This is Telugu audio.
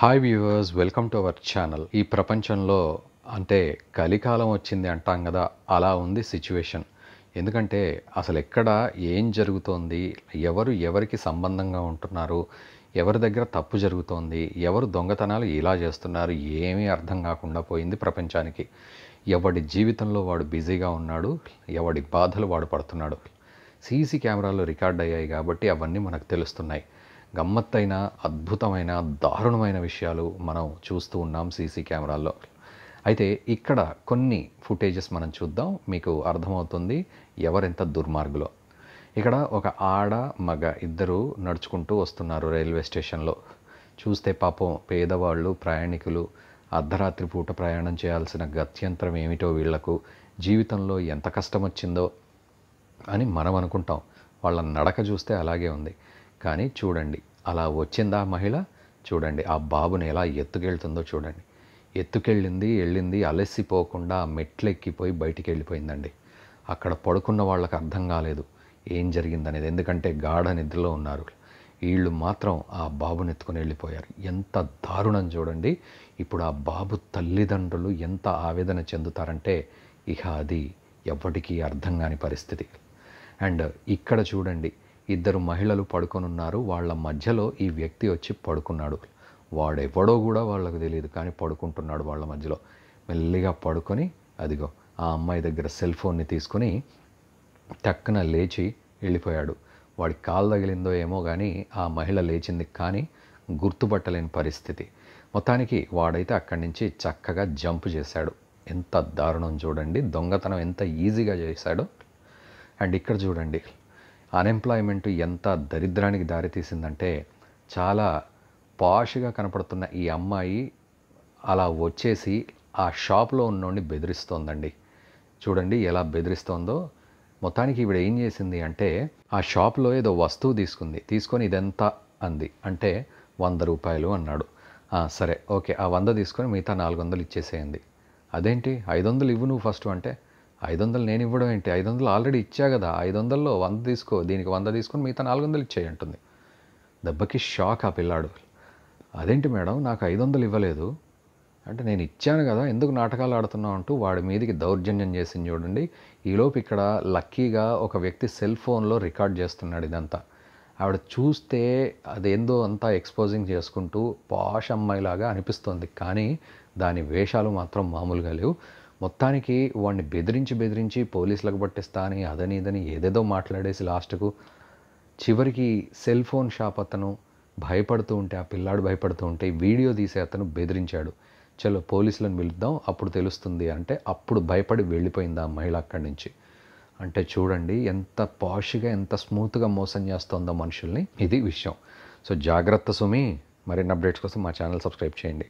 hi viewers welcome to our channel ఈ ప్రపంచంలో అంటే కలికాలం వచ్చింది అంటాం కదా అలా ఉంది సిచ్యువేషన్ ఎందుకంటే అసలు ఎక్కడ ఏం జరుగుతోంది ఎవరు ఎవరికి సంబంధంగా ఉంటున్నారు ఎవరి దగ్గర తప్పు జరుగుతోంది ఎవరు దొంగతనాలు ఇలా చేస్తున్నారు ఏమీ అర్థం కాకుండా పోయింది ప్రపంచానికి ఎవడి జీవితంలో వాడు బిజీగా ఉన్నాడు ఎవడి బాధలు వాడు పడుతున్నాడు సీసీ కెమెరాలు రికార్డ్ అయ్యాయి కాబట్టి అవన్నీ మనకు తెలుస్తున్నాయి గమ్మత్తైన అద్భుతమైన దారుణమైన విషయాలు మనం చూస్తూ ఉన్నాం సీసీ కెమెరాల్లో అయితే ఇక్కడ కొన్ని ఫుటేజెస్ మనం చూద్దాం మీకు అర్థమవుతుంది ఎవరెంత దుర్మార్గులో ఇక్కడ ఒక ఆడ మగ ఇద్దరు నడుచుకుంటూ వస్తున్నారు రైల్వే స్టేషన్లో చూస్తే పాపం పేదవాళ్ళు ప్రయాణికులు అర్ధరాత్రి పూట ప్రయాణం చేయాల్సిన గత్యంతరం ఏమిటో వీళ్లకు జీవితంలో ఎంత కష్టం వచ్చిందో అని మనం అనుకుంటాం వాళ్ళ నడక చూస్తే అలాగే ఉంది కానీ చూడండి అలా వచ్చిందా మహిళ చూడండి ఆ బాబుని ఎలా ఎత్తుకెళ్తుందో చూడండి ఎత్తుకెళ్ళింది వెళ్ళింది అలసిపోకుండా మెట్లు ఎక్కిపోయి బయటికి వెళ్ళిపోయిందండి అక్కడ పడుకున్న వాళ్ళకి అర్థం కాలేదు ఏం జరిగిందనేది ఎందుకంటే గాఢ నిద్రలో ఉన్నారు వీళ్ళు మాత్రం ఆ బాబుని ఎత్తుకుని వెళ్ళిపోయారు ఎంత దారుణం చూడండి ఇప్పుడు ఆ బాబు తల్లిదండ్రులు ఎంత ఆవేదన చెందుతారంటే ఇక అది ఎవరికీ అర్థం కాని పరిస్థితి అండ్ ఇక్కడ చూడండి ఇద్దరు మహిళలు పడుకొనున్నారు వాళ్ళ మధ్యలో ఈ వ్యక్తి వచ్చి పడుకున్నాడు వాడెవడో కూడా వాళ్ళకు తెలియదు కానీ పడుకుంటున్నాడు వాళ్ళ మధ్యలో మెల్లిగా పడుకొని అదిగో ఆ అమ్మాయి దగ్గర సెల్ ఫోన్ని తీసుకొని టక్కున లేచి వెళ్ళిపోయాడు వాడి కాలు తగిలిందో ఏమో కానీ ఆ మహిళ లేచింది కానీ గుర్తుపట్టలేని పరిస్థితి మొత్తానికి వాడైతే అక్కడి నుంచి చక్కగా జంప్ చేశాడు ఎంత దారుణం చూడండి దొంగతనం ఎంత ఈజీగా చేశాడో అండ్ ఇక్కడ చూడండి అన్ఎంప్లాయ్మెంట్ ఎంత దరిద్రానికి దారితీసిందంటే చాలా పాష్గా కనపడుతున్న ఈ అమ్మాయి అలా వచ్చేసి ఆ షాప్లో ఉన్నోడిని బెదిరిస్తోందండి చూడండి ఎలా బెదిరిస్తోందో మొత్తానికి ఈవిడ ఏం చేసింది అంటే ఆ షాప్లో ఏదో వస్తువు తీసుకుంది తీసుకొని ఇదెంత అంది అంటే వంద రూపాయలు అన్నాడు సరే ఓకే ఆ వంద తీసుకొని మిగతా నాలుగు వందలు ఇచ్చేసేయండి అదేంటి ఐదు వందలు ఇవ్వు నువ్వు ఫస్ట్ అంటే ఐదు వందలు నేను ఇవ్వడం ఏంటి ఐదు వందలు ఆల్రెడీ ఇచ్చా కదా ఐదు వందల్లో వంద తీసుకో దీనికి వంద తీసుకొని మిగతా నాలుగు వందలు ఇచ్చాయి అంటుంది దెబ్బకి షాక్ ఆ పిల్లాడు అదేంటి మేడం నాకు ఐదు వందలు ఇవ్వలేదు అంటే నేను ఇచ్చాను కదా ఎందుకు నాటకాలు ఆడుతున్నావు అంటూ వాడి మీదకి దౌర్జన్యం చేసింది చూడండి ఈలోపు ఇక్కడ లక్కీగా ఒక వ్యక్తి సెల్ ఫోన్లో రికార్డ్ చేస్తున్నాడు ఇదంతా ఆవిడ చూస్తే అదేందో అంతా ఎక్స్పోజింగ్ చేసుకుంటూ పాష్ అమ్మాయిలాగా అనిపిస్తుంది కానీ దాని వేషాలు మాత్రం మామూలుగా లేవు మొత్తానికి వాడిని బెదిరించి బెదిరించి పోలీసులకు పట్టిస్తా అని అదని ఇదని ఏదేదో మాట్లాడేసి లాస్ట్కు చివరికి సెల్ ఫోన్ షాప్ అతను భయపడుతూ ఉంటే ఆ పిల్లాడు భయపడుతూ ఉంటే వీడియో తీసే అతను బెదిరించాడు చలో పోలీసులను పిలుద్దాం అప్పుడు తెలుస్తుంది అంటే అప్పుడు భయపడి వెళ్ళిపోయింది ఆ మహిళ అక్కడి నుంచి అంటే చూడండి ఎంత పాష్గా ఎంత స్మూత్గా మోసం చేస్తుందో మనుషుల్ని ఇది విషయం సో జాగ్రత్త సుమి మరిన్ని అప్డేట్స్ కోసం మా ఛానల్ సబ్స్క్రైబ్ చేయండి